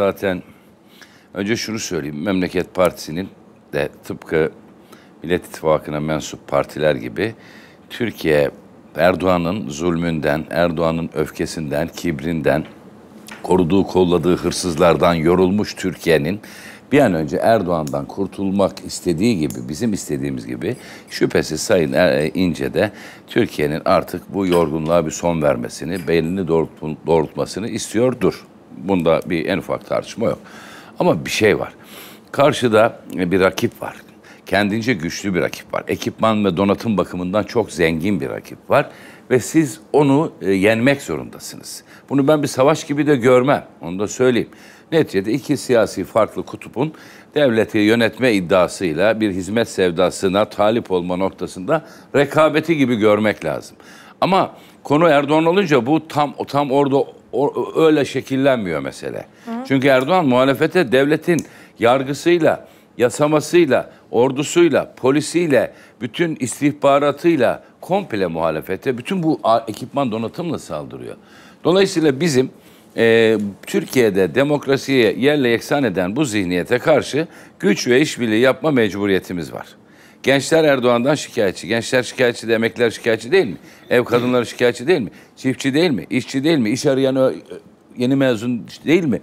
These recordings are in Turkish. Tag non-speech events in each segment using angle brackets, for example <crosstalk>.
Zaten önce şunu söyleyeyim. Memleket Partisi'nin de tıpkı Millet İttifakı'na mensup partiler gibi Türkiye Erdoğan'ın zulmünden, Erdoğan'ın öfkesinden, kibrinden, koruduğu, kolladığı hırsızlardan yorulmuş Türkiye'nin bir an önce Erdoğan'dan kurtulmak istediği gibi, bizim istediğimiz gibi şüphesiz Sayın er-, e, İnce de Türkiye'nin artık bu yorgunluğa bir son vermesini, belini doğrultmasını istiyordur. Bunda bir en ufak tartışma yok. Ama bir şey var. Karşıda e, bir rakip var. Kendince güçlü bir rakip var. Ekipman ve donatım bakımından çok zengin bir rakip var. Ve siz onu e, yenmek zorundasınız. Bunu ben bir savaş gibi de görmem. Onu da söyleyeyim. Neticede iki siyasi farklı kutupun devleti yönetme iddiasıyla bir hizmet sevdasına talip olma noktasında rekabeti gibi görmek lazım. Ama konu Erdoğan olunca bu tam tam orada o, öyle şekillenmiyor mesele. Hı. Çünkü Erdoğan muhalefete devletin yargısıyla, yasamasıyla, ordusuyla, polisiyle, bütün istihbaratıyla komple muhalefete bütün bu ekipman donatımla saldırıyor. Dolayısıyla bizim e, Türkiye'de demokrasiye yerle yeksan eden bu zihniyete karşı güç ve işbirliği yapma mecburiyetimiz var. Gençler Erdoğan'dan şikayetçi. Gençler şikayetçi de emekliler şikayetçi değil mi? Ev kadınları şikayetçi değil mi? Çiftçi değil mi? İşçi değil mi? İş arayan yeni mezun değil mi?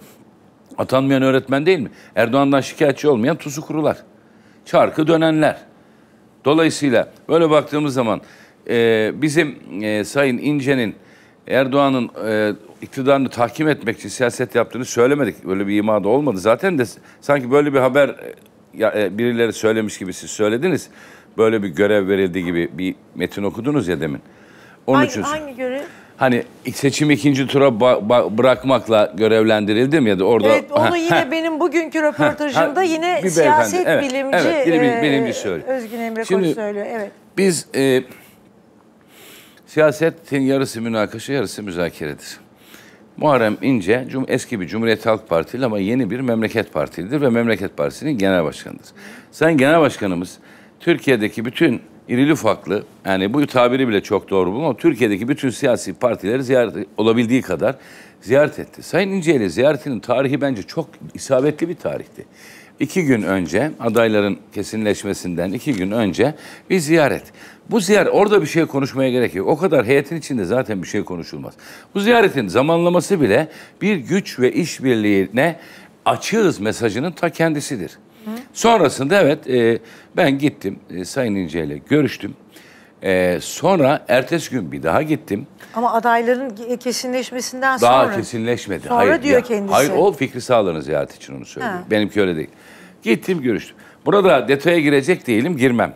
Atanmayan öğretmen değil mi? Erdoğan'dan şikayetçi olmayan tuzu kurular. Çarkı dönenler. Dolayısıyla böyle baktığımız zaman e, bizim e, Sayın İnce'nin Erdoğan'ın e, iktidarını tahkim etmek için siyaset yaptığını söylemedik. Böyle bir imada olmadı. Zaten de sanki böyle bir haber e, ya, e, birileri söylemiş gibi siz söylediniz. Böyle bir görev verildi gibi bir metin okudunuz ya demin. Onun hangi, için hangi görev? Hani seçim ikinci tura ba- ba- bırakmakla görevlendirildim ya da orada... Evet onu yine benim bugünkü röportajımda yine bir siyaset evet, bilimci, evet, bilim, e, bilimci söylüyor. Özgün Emre Şimdi, Koç söylüyor. Evet. Biz e, siyasetin yarısı münakaşa yarısı müzakeredir. Muharrem İnce eski bir Cumhuriyet Halk Partili ama yeni bir Memleket Partilidir ve Memleket Partisi'nin genel başkanıdır. Sen genel başkanımız Türkiye'deki bütün irili ufaklı yani bu tabiri bile çok doğru bulma Türkiye'deki bütün siyasi partileri ziyaret olabildiği kadar ziyaret etti. Sayın İnce ile ziyaretinin tarihi bence çok isabetli bir tarihti iki gün önce adayların kesinleşmesinden iki gün önce bir ziyaret. Bu ziyaret orada bir şey konuşmaya gerek yok. O kadar heyetin içinde zaten bir şey konuşulmaz. Bu ziyaretin zamanlaması bile bir güç ve işbirliğine açığız mesajının ta kendisidir. Hı. Sonrasında evet e, ben gittim e, Sayın İnce ile görüştüm. Ee, sonra ertesi gün bir daha gittim. Ama adayların kesinleşmesinden Daha sonra. kesinleşmedi. Sonra hayır, diyor ya, kendisi. Hayır o Fikri Sağlar'ın ziyareti için onu söylüyor. Benimki öyle değil. Gittim görüştüm. Burada detaya girecek değilim girmem.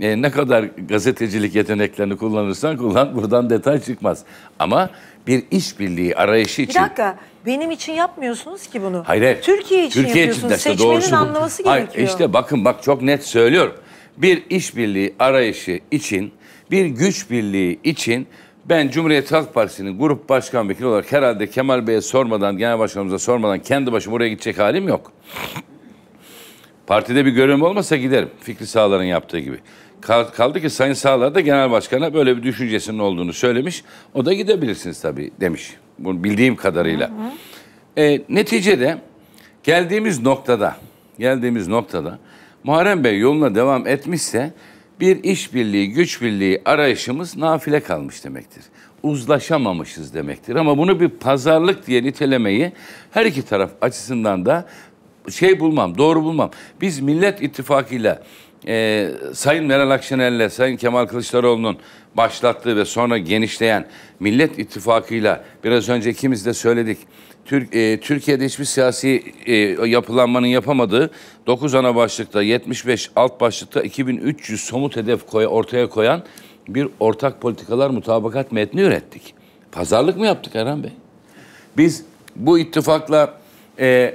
Ee, ne kadar gazetecilik yeteneklerini kullanırsan kullan buradan detay çıkmaz. Ama bir işbirliği arayışı için. Bir dakika benim için yapmıyorsunuz ki bunu. Hayır, hayır. Türkiye için Türkiye yapıyorsunuz. Için Seçmenin doğrusu anlaması gerekiyor. Hayır, işte bakın bak çok net söylüyorum. Bir işbirliği arayışı için bir güç birliği için ben Cumhuriyet Halk Partisi'nin grup başkan vekili olarak herhalde Kemal Bey'e sormadan, genel başkanımıza sormadan kendi başıma oraya gidecek halim yok. Partide bir görevim olmasa giderim. Fikri Sağlar'ın yaptığı gibi. Kaldı ki Sayın Sağlar da genel başkana böyle bir düşüncesinin olduğunu söylemiş. O da gidebilirsiniz tabii demiş. Bunu bildiğim kadarıyla. E, neticede geldiğimiz noktada, geldiğimiz noktada Muharrem Bey yoluna devam etmişse bir işbirliği, güç birliği arayışımız nafile kalmış demektir. Uzlaşamamışız demektir. Ama bunu bir pazarlık diye nitelemeyi her iki taraf açısından da şey bulmam, doğru bulmam. Biz Millet İttifakı'yla e, Sayın Meral Akşener'le Sayın Kemal Kılıçdaroğlu'nun başlattığı ve sonra genişleyen Millet İttifakı'yla biraz önce ikimiz de söyledik. Türk, e, Türkiye'de hiçbir siyasi e, yapılanmanın yapamadığı 9 ana başlıkta 75 alt başlıkta 2300 somut hedef koy, ortaya koyan bir ortak politikalar mutabakat metni ürettik. Pazarlık mı yaptık Erhan Bey? Biz bu ittifakla e,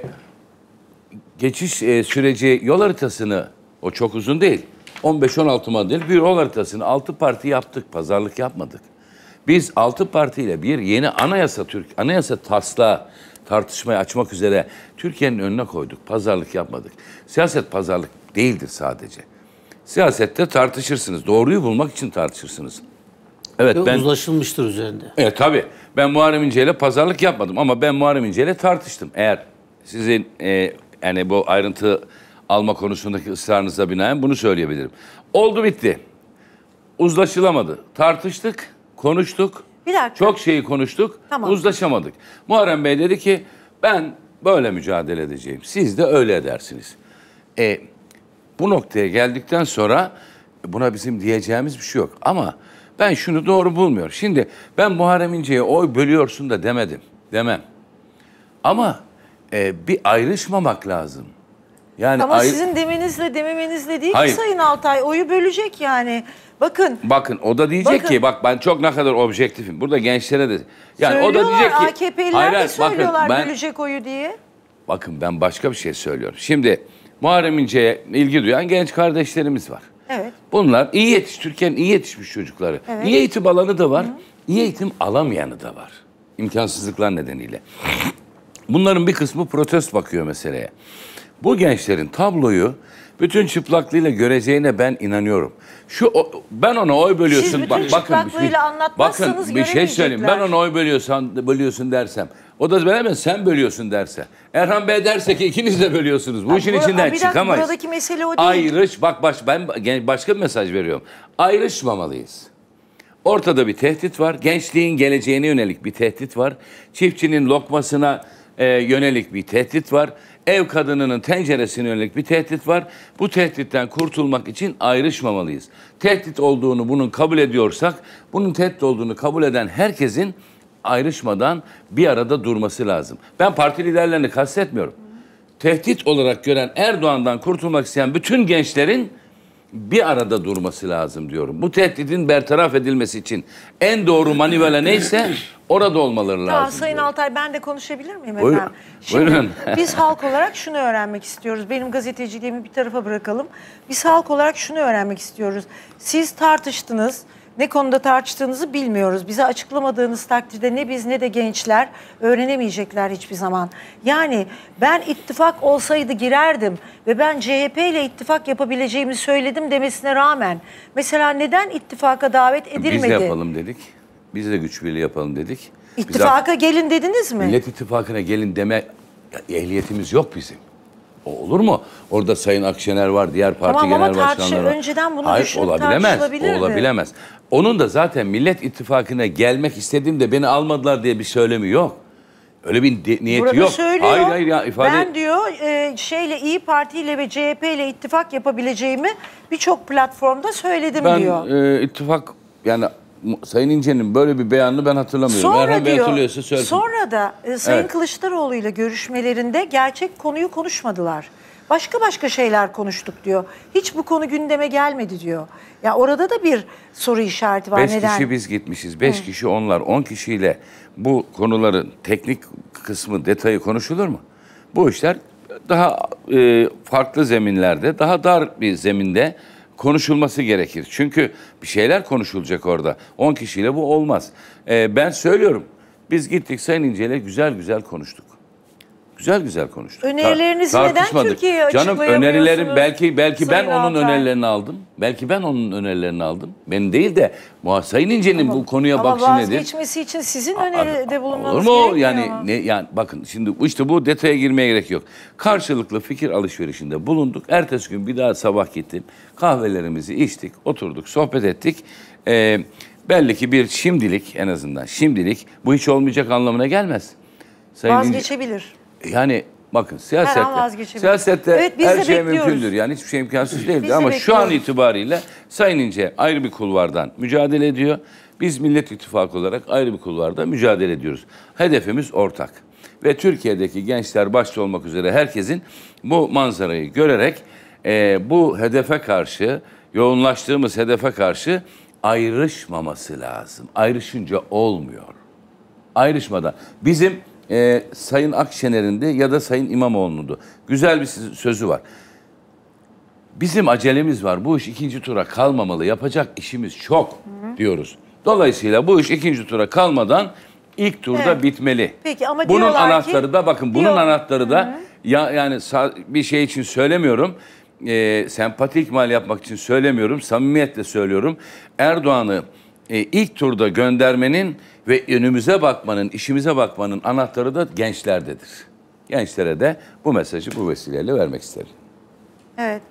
geçiş e, süreci yol haritasını o çok uzun değil. 15-16 maddelik bir yol haritasını 6 parti yaptık. Pazarlık yapmadık. Biz 6 partiyle bir yeni anayasa Türk anayasa taslağı tartışmayı açmak üzere Türkiye'nin önüne koyduk. Pazarlık yapmadık. Siyaset pazarlık değildir sadece. Siyasette tartışırsınız. Doğruyu bulmak için tartışırsınız. Evet Ve ben uzlaşılmıştır üzerinde. Evet tabii. Ben Muharrem İnce ile pazarlık yapmadım ama ben Muharrem İnce ile tartıştım. Eğer sizin e, yani bu ayrıntı alma konusundaki ısrarınıza binaen bunu söyleyebilirim. Oldu bitti. Uzlaşılamadı. Tartıştık, konuştuk. Bir dakika. Çok şeyi konuştuk, tamam. uzlaşamadık. Muharrem Bey dedi ki ben böyle mücadele edeceğim. Siz de öyle edersiniz. E, bu noktaya geldikten sonra buna bizim diyeceğimiz bir şey yok. Ama ben şunu doğru bulmuyorum. Şimdi ben Muharrem İnce'ye oy bölüyorsun da demedim. Demem. Ama e, bir ayrışmamak lazım. Yani Ama ay... sizin demenizle dememenizle değil Hayır. ki Sayın Altay oyu bölecek yani. Bakın. Bakın o da diyecek bakın. ki bak ben çok ne kadar objektifim. Burada gençlere de yani o da diyecek ki AKP'liler hayır, de söylüyorlar bakın, ben, bölecek oyu diye. Bakın ben başka bir şey söylüyorum. Şimdi Muharrem İnce'ye ilgi duyan genç kardeşlerimiz var. Evet. Bunlar iyi yetiş Türkiye'nin iyi yetişmiş çocukları. Evet. İyi eğitim alanı da var. Hı. İyi eğitim alamayanı da var. İmkansızlıklar nedeniyle. Bunların bir kısmı protest bakıyor meseleye. Bu gençlerin tabloyu bütün çıplaklığıyla göreceğine ben inanıyorum. Şu o, ben ona oy bölüyorsun Siz bütün bak bakın bir, şey bakın bir şey söyleyeyim. Ben ona oy bölüyorsan bölüyorsun dersem o da veremez sen bölüyorsun derse. Erhan Bey derse ki ikiniz de bölüyorsunuz. Bu ha, işin bu, içinden bir çıkamayız. Buradaki mesele o değil. Ayrış bak baş, ben başka bir mesaj veriyorum. Ayrışmamalıyız. Ortada bir tehdit var. Gençliğin geleceğine yönelik bir tehdit var. Çiftçinin lokmasına e, yönelik bir tehdit var ev kadınının tenceresine yönelik bir tehdit var. Bu tehditten kurtulmak için ayrışmamalıyız. Tehdit olduğunu bunun kabul ediyorsak, bunun tehdit olduğunu kabul eden herkesin ayrışmadan bir arada durması lazım. Ben parti liderlerini kastetmiyorum. Tehdit olarak gören Erdoğan'dan kurtulmak isteyen bütün gençlerin bir arada durması lazım diyorum. Bu tehdidin bertaraf edilmesi için en doğru manivela neyse orada olmaları lazım. Tamam Sayın diyorum. Altay ben de konuşabilir miyim Buyur, efendim? <laughs> Şimdi buyurun. biz halk olarak şunu öğrenmek istiyoruz. Benim gazeteciliğimi bir tarafa bırakalım. Biz halk olarak şunu öğrenmek istiyoruz. Siz tartıştınız ne konuda tartıştığınızı bilmiyoruz. Bize açıklamadığınız takdirde ne biz ne de gençler öğrenemeyecekler hiçbir zaman. Yani ben ittifak olsaydı girerdim ve ben CHP ile ittifak yapabileceğimi söyledim demesine rağmen mesela neden ittifaka davet edilmedi? Biz de yapalım dedik. Biz de güç birliği yapalım dedik. İttifaka Biz, gelin dediniz mi? Millet ittifakına gelin deme ehliyetimiz yok bizim. O olur mu? Orada Sayın Akşener var, diğer parti tamam, genel tartış- başkanları var. önceden bunu Hayır, düşünüp olabilemez. tartışılabilirdi. Olabilemez. Onun da zaten Millet İttifakı'na gelmek istediğimde beni almadılar diye bir söylemi yok. Öyle bir de- niyeti Burada yok. söylüyor. Hayır hayır ya ifade Ben diyor e, şeyle İyi Parti ile ve CHP ile ittifak yapabileceğimi birçok platformda söyledim ben diyor. Ben ittifak yani Sayın İnce'nin böyle bir beyanını ben hatırlamıyorum. Sonra Erhan diyor, hatırlıyorsa söylesin. Sonra da e, Sayın evet. Kılıçdaroğlu ile görüşmelerinde gerçek konuyu konuşmadılar. Başka başka şeyler konuştuk diyor. Hiç bu konu gündeme gelmedi diyor. Ya orada da bir soru işareti var. Beş Neden? kişi biz gitmişiz. Beş Hı. kişi onlar. On kişiyle bu konuların teknik kısmı, detayı konuşulur mu? Bu işler daha e, farklı zeminlerde, daha dar bir zeminde konuşulması gerekir. Çünkü bir şeyler konuşulacak orada. 10 kişiyle bu olmaz. Ee, ben söylüyorum. Biz gittik Sayın İnce'yle güzel güzel konuştuk. Güzel güzel konuştuk. Önerilerinizi Ta neden Türkiye'ye Canım önerilerim belki belki Sayın ben onun Altay. önerilerini aldım. Belki ben onun önerilerini aldım. Benim değil de Sayın İnce'nin bu konuya Ama bakışı nedir? Ama vazgeçmesi için sizin öneride bulunmanız Olur mu? Yani, ne, yani bakın şimdi işte bu detaya girmeye gerek yok. Karşılıklı fikir alışverişinde bulunduk. Ertesi gün bir daha sabah gittim. Kahvelerimizi içtik, oturduk, sohbet ettik. Ee, belli ki bir şimdilik en azından şimdilik bu hiç olmayacak anlamına gelmez. Sayın Vazgeçebilir. İnce, yani bakın siyasette, siyasette evet, her şey bekliyoruz. mümkündür. Yani hiçbir şey imkansız değildir de ama bekliyoruz. şu an itibariyle Sayın İnce ayrı bir kulvardan mücadele ediyor. Biz Millet İttifakı olarak ayrı bir kulvarda mücadele ediyoruz. Hedefimiz ortak. Ve Türkiye'deki gençler başta olmak üzere herkesin bu manzarayı görerek e, bu hedefe karşı, yoğunlaştığımız hedefe karşı ayrışmaması lazım. Ayrışınca olmuyor. Ayrışmadan. Bizim e, Sayın Akşener'in de ya da Sayın İmamoğlu'nun da güzel bir sözü var. Bizim acelemiz var. Bu iş ikinci tura kalmamalı. Yapacak işimiz çok hı hı. diyoruz. Dolayısıyla bu iş ikinci tura kalmadan ilk turda evet. bitmeli. Peki ama bunun anahtarı ki, da bakın diyor. bunun anahtarı da hı hı. ya yani bir şey için söylemiyorum. E, sempati ikmal yapmak için söylemiyorum. Samimiyetle söylüyorum. Erdoğan'ı e, ilk turda göndermenin ve önümüze bakmanın, işimize bakmanın anahtarı da gençlerdedir. Gençlere de bu mesajı bu vesileyle vermek isterim. Evet.